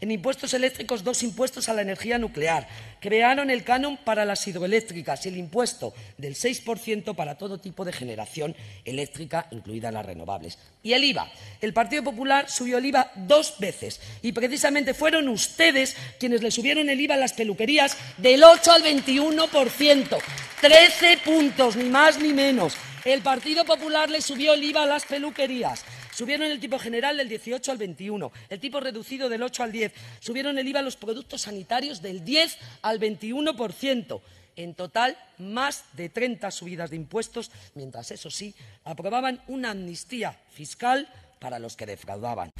en impuestos eléctricos dos impuestos a la energía nuclear. Crearon el canon para las hidroeléctricas y el impuesto del 6% para todo tipo de generación eléctrica, incluida las renovables. Y el IVA. El Partido Popular subió el IVA dos veces y precisamente fueron ustedes quienes le subieron el IVA a las peluquerías del 8 al 21%. Trece puntos, ni más ni menos. El Partido Popular le subió el IVA a las peluquerías. Subieron el tipo general del 18 al 21, el tipo reducido del 8 al 10. Subieron el IVA a los productos sanitarios del 10 al 21%. En total, más de 30 subidas de impuestos, mientras, eso sí, aprobaban una amnistía fiscal para los que defraudaban.